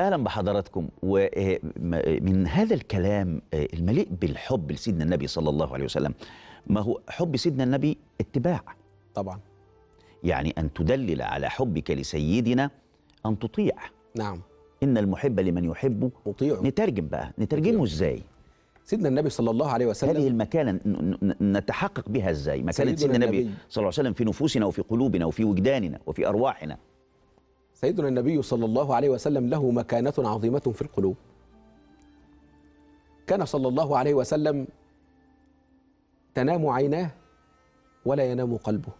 اهلا بحضراتكم ومن آه، آه، هذا الكلام آه، المليء بالحب لسيدنا النبي صلى الله عليه وسلم ما هو حب سيدنا النبي اتباع طبعا يعني ان تدلل على حبك لسيدنا ان تطيع نعم ان المحب لمن يحب مطيعه نترجم بقى نترجمه مطيعه. ازاي سيدنا النبي صلى الله عليه وسلم هذه المكانة نتحقق بها ازاي مكانة سيدنا النبي صلى الله عليه وسلم في نفوسنا وفي قلوبنا وفي وجداننا وفي أرواحنا سيدنا النبي صلى الله عليه وسلم له مكانة عظيمة في القلوب كان صلى الله عليه وسلم تنام عيناه ولا ينام قلبه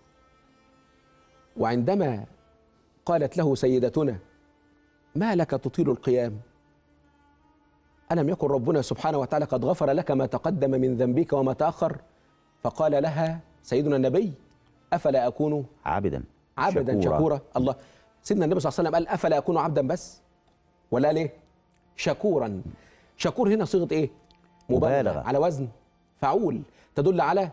وعندما قالت له سيدتنا ما لك تطيل القيام ألم يكن ربنا سبحانه وتعالى قد غفر لك ما تقدم من ذنبك وما تأخر فقال لها سيدنا النبي أفلا أكون عبدا عبدا شكورا, شكورا الله سيدنا النبي صلى الله عليه وسلم قال افلا اكون عبدا بس ولا قال ايه شكورا شكور هنا صيغه ايه مبالغه على وزن فعول تدل على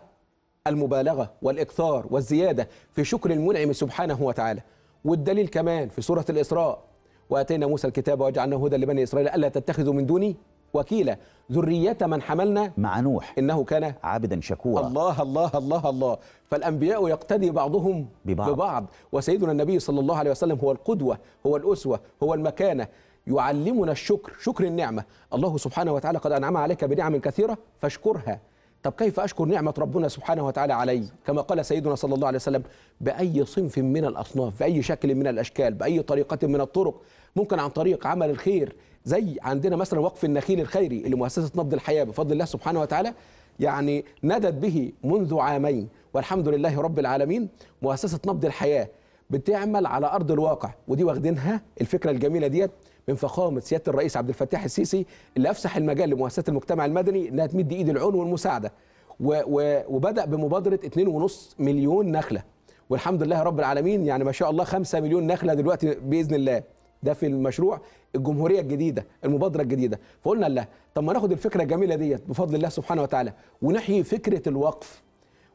المبالغه والاكثار والزياده في شكر المنعم سبحانه وتعالى والدليل كمان في سوره الاسراء واتينا موسى الكتاب وجعلناه هدى لبني اسرائيل الا تتخذوا من دوني وكيلا ذرية من حملنا مع نوح إنه كان عابدا شكورا الله الله الله الله فالأنبياء يقتدي بعضهم ببعض, ببعض وسيدنا النبي صلى الله عليه وسلم هو القدوة هو الأسوة هو المكانة يعلمنا الشكر شكر النعمة الله سبحانه وتعالى قد أنعم عليك بنعم كثيرة فاشكرها طب كيف أشكر نعمة ربنا سبحانه وتعالى علي كما قال سيدنا صلى الله عليه وسلم بأي صنف من الأصناف بأي شكل من الأشكال بأي طريقة من الطرق ممكن عن طريق عمل الخير زي عندنا مثلا وقف النخيل الخيري اللي مؤسسه نبض الحياه بفضل الله سبحانه وتعالى يعني ندت به منذ عامين والحمد لله رب العالمين مؤسسه نبض الحياه بتعمل على ارض الواقع ودي واخدينها الفكره الجميله ديت من فخامه سياده الرئيس عبد الفتاح السيسي اللي افسح المجال لمؤسسات المجتمع المدني انها تمد ايد العون والمساعده و و وبدا بمبادره 2.5 مليون نخله والحمد لله رب العالمين يعني ما شاء الله 5 مليون نخله دلوقتي باذن الله ده في المشروع الجمهوريه الجديده المبادره الجديده فقلنا لا طب ما ناخد الفكره الجميله ديت بفضل الله سبحانه وتعالى ونحيي فكره الوقف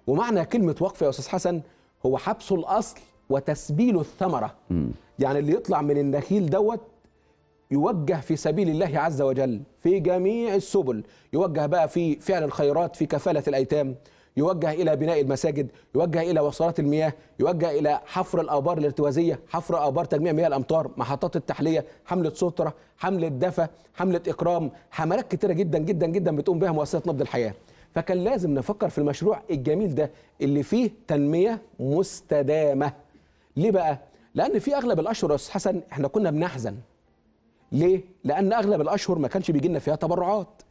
ومعنى كلمه وقف يا استاذ حسن هو حبس الاصل وتسبيل الثمره م. يعني اللي يطلع من النخيل دوت يوجه في سبيل الله عز وجل في جميع السبل يوجه بقى في فعل الخيرات في كفاله الايتام يوجه الى بناء المساجد يوجه الى وصلات المياه يوجه الى حفر الابار الارتوازيه حفر ابار تجميع مياه الامطار محطات التحليه حمله سطره حمله دفا حمله اكرام حملات كتيره جدا جدا جدا بتقوم بها مؤسسه نبض الحياه فكان لازم نفكر في المشروع الجميل ده اللي فيه تنميه مستدامه ليه بقى لان في اغلب الاشهر يا استاذ حسن احنا كنا بنحزن ليه لان اغلب الاشهر ما كانش بيجي لنا فيها تبرعات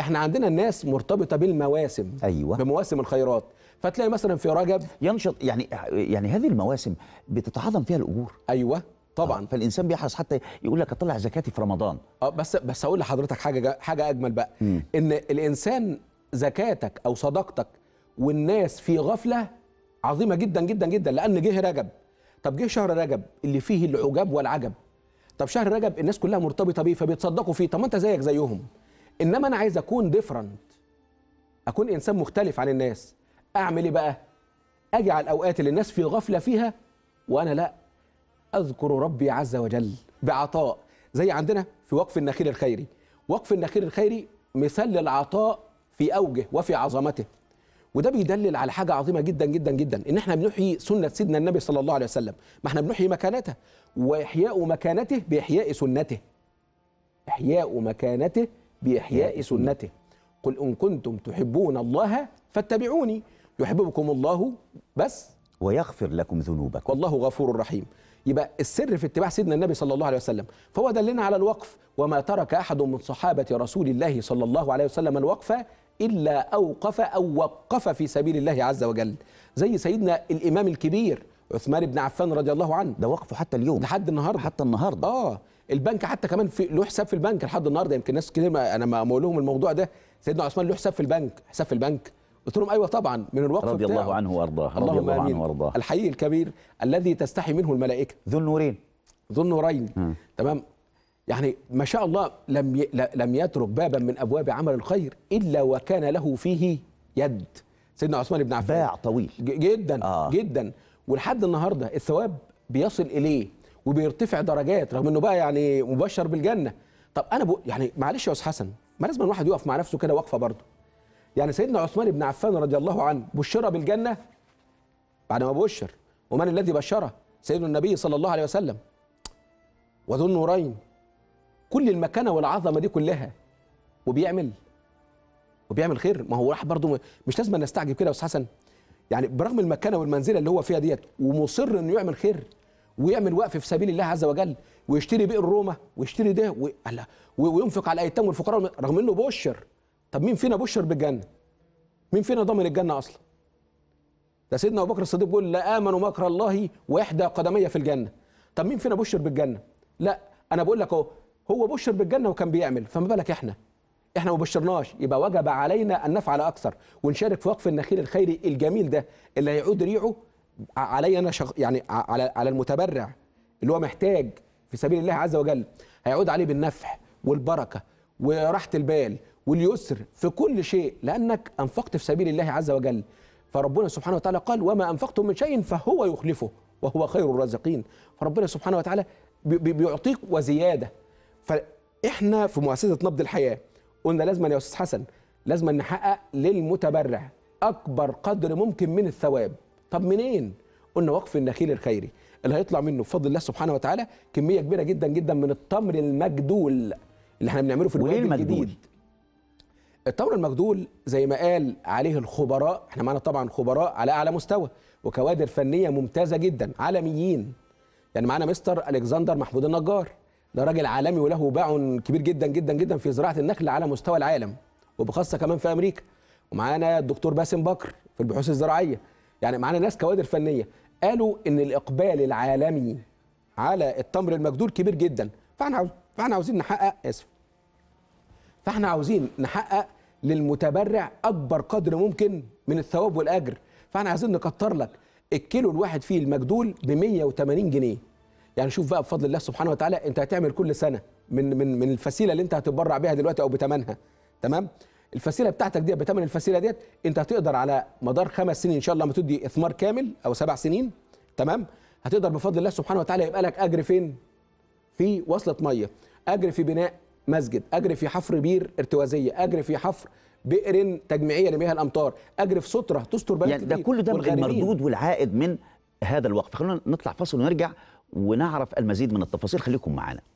احنا عندنا الناس مرتبطه بالمواسم ايوه بمواسم الخيرات فتلاقي مثلا في رجب ينشط يعني يعني هذه المواسم بتتعاظم فيها الاجور ايوه طبعا آه. فالانسان بيحرص حتى يقول لك اطلع زكاتي في رمضان اه بس بس اقول لحضرتك حاجه حاجه اجمل بقى م. ان الانسان زكاتك او صدقتك والناس في غفله عظيمه جدا جدا جدا لان جه رجب طب جه شهر رجب اللي فيه العجاب والعجب طب شهر رجب الناس كلها مرتبطه بيه فبيتصدقوا فيه طب ما انت زيك زيهم انما انا عايز اكون ديفرنت اكون انسان مختلف عن الناس اعمل ايه بقى اجي على الاوقات اللي الناس في غفله فيها وانا لا اذكر ربي عز وجل بعطاء زي عندنا في وقف النخيل الخيري وقف النخيل الخيري مثال للعطاء في اوجه وفي عظمته وده بيدلل على حاجه عظيمه جدا جدا جدا ان احنا بنحيي سنه سيدنا النبي صلى الله عليه وسلم ما احنا بنحيي مكانته واحياء مكانته باحياء سنته احياء مكانته بإحياء سنته قل إن كنتم تحبون الله فاتبعوني يحببكم الله بس ويغفر لكم ذنوبكم والله غفور رحيم يبقى السر في اتباع سيدنا النبي صلى الله عليه وسلم فهو دلنا على الوقف وما ترك أحد من صحابة رسول الله صلى الله عليه وسلم الوقف إلا أوقف أو وقف في سبيل الله عز وجل زي سيدنا الإمام الكبير عثمان بن عفان رضي الله عنه ده وقفه حتى اليوم لحد النهارده حتى النهارده اه البنك حتى كمان في له حساب في البنك لحد النهارده يمكن ناس كتير انا ما اقول لهم الموضوع ده سيدنا عثمان له حساب في البنك حساب في البنك قلت لهم ايوه طبعا من الوقف رضي بتاعه. الله عنه وارضاه رضي الله عنه وارضاه الحي الكبير الذي تستحي منه الملائكه ذو النورين ذو النورين تمام يعني ما شاء الله لم ي... لم يترك بابا من ابواب عمل الخير الا وكان له فيه يد سيدنا عثمان بن عفان باع طويل جدا آه. جدا ولحد النهارده الثواب بيصل اليه وبيرتفع درجات رغم انه بقى يعني مبشر بالجنه طب انا بق... يعني معلش يا استاذ حسن ما لازم الواحد يقف مع نفسه كده وقفه برضه يعني سيدنا عثمان بن عفان رضي الله عنه بشر بالجنه بعد ما بشر ومن الذي بشره سيدنا النبي صلى الله عليه وسلم وذو النورين كل المكانه والعظمه دي كلها وبيعمل وبيعمل خير ما هو راح برضه مش لازم نستعجب كده يا استاذ حسن يعني برغم المكانه والمنزله اللي هو فيها ديت ومصر انه يعمل خير ويعمل وقف في سبيل الله عز وجل ويشتري بئر روما ويشتري ده وينفق على الايتام والفقراء رغم انه بشر طب مين فينا بشر بالجنه؟ مين فينا ضامن الجنه اصلا؟ ده سيدنا ابو بكر الصديق بيقول لا امنوا مكر الله واحدى قدمي في الجنه طب مين فينا بشر بالجنه؟ لا انا بقول لك اهو هو بشر بالجنه وكان بيعمل فما بالك احنا؟ احنا ما بشرناش يبقى وجب علينا ان نفعل اكثر ونشارك في وقف النخيل الخيري الجميل ده اللي هيعود ريعه علي انا شغ... يعني على على المتبرع اللي هو محتاج في سبيل الله عز وجل هيعود عليه بالنفع والبركه وراحه البال واليسر في كل شيء لانك انفقت في سبيل الله عز وجل فربنا سبحانه وتعالى قال وما انفقتم من شيء فهو يخلفه وهو خير الرازقين فربنا سبحانه وتعالى بيعطيك وزياده فاحنا في مؤسسه نبض الحياه قلنا لازم يا استاذ حسن لازم نحقق للمتبرع اكبر قدر ممكن من الثواب طب منين قلنا وقف النخيل الخيري اللي هيطلع منه بفضل الله سبحانه وتعالى كميه كبيره جدا جدا من التمر المجدول اللي احنا بنعمله في الوادي الجديد التمر المجدول زي ما قال عليه الخبراء احنا معانا طبعا خبراء على اعلى مستوى وكوادر فنيه ممتازه جدا عالميين يعني معانا مستر الكسندر محمود النجار ده راجل عالمي وله باع كبير جدا جدا جدا في زراعه النخل على مستوى العالم وبخاصه كمان في امريكا ومعانا الدكتور باسم بكر في البحوث الزراعيه يعني معانا ناس كوادر فنيه قالوا ان الاقبال العالمي على التمر المجدول كبير جدا فاحنا عاوز... فاحنا عاوزين نحقق اسف فاحنا عاوزين نحقق للمتبرع اكبر قدر ممكن من الثواب والاجر فاحنا عايزين نكتر لك الكيلو الواحد فيه المجدول ب 180 جنيه يعني شوف بقى بفضل الله سبحانه وتعالى انت هتعمل كل سنه من من من الفسيله اللي انت هتتبرع بيها دلوقتي او بتمنها تمام الفسيله بتاعتك دي بتمن الفسيله ديت انت هتقدر على مدار خمس سنين ان شاء الله ما تدي اثمار كامل او سبع سنين تمام هتقدر بفضل الله سبحانه وتعالى يبقى لك اجر فين في وصله ميه اجر في بناء مسجد اجر في حفر بير ارتوازيه اجر في حفر بئر تجميعيه لمياه الامطار اجر في ستره تستر بلد يعني ده كل ده المردود والعائد من هذا الوقف خلونا نطلع فاصل ونرجع ونعرف المزيد من التفاصيل خليكم معانا